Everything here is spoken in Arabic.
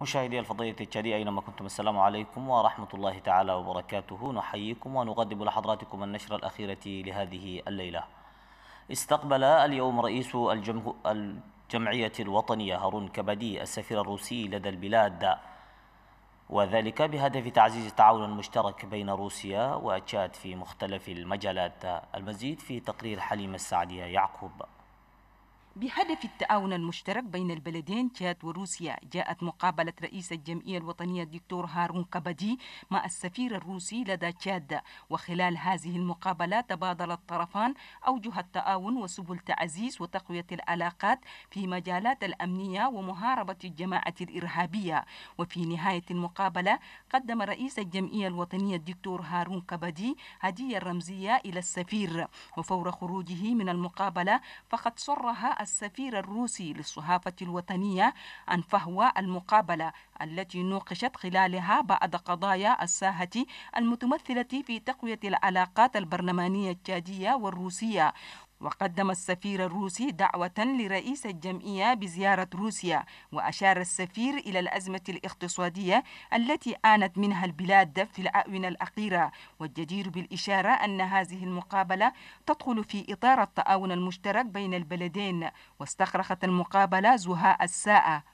مشاهدي الفضيلة التجارية أينما كنتم السلام عليكم ورحمة الله تعالى وبركاته نحييكم ونقدم لحضراتكم النشرة الأخيرة لهذه الليلة استقبل اليوم رئيس الجمعية الوطنية هارون كبدي السفير الروسي لدى البلاد وذلك بهدف تعزيز التعاون المشترك بين روسيا وتشاد في مختلف المجالات المزيد في تقرير حليمة السعدية يعقوب بهدف التعاون المشترك بين البلدين تشاد وروسيا جاءت مقابلة رئيس الجمعية الوطنية الدكتور هارون كبدي مع السفير الروسي لدى تشاد وخلال هذه المقابلة تبادل الطرفان أوجه التعاون وسبل تعزيز وتقوية العلاقات في مجالات الأمنية ومحاربة الجماعة الإرهابية وفي نهاية المقابلة قدم رئيس الجمعية الوطنية الدكتور هارون كبدي هدية رمزية إلى السفير وفور خروجه من المقابلة فقد صرها السفير الروسي للصحافة الوطنية عن فهوى المقابلة التي نوقشت خلالها بعض قضايا الساحة المتمثلة في تقوية العلاقات البرلمانية التشادية والروسية وقدم السفير الروسي دعوة لرئيس الجمعية بزيارة روسيا وأشار السفير إلى الأزمة الاقتصادية التي آنت منها البلاد في الآونة الأخيرة والجدير بالإشارة أن هذه المقابلة تدخل في إطار التعاون المشترك بين البلدين واستخرخت المقابلة زهاء الساعة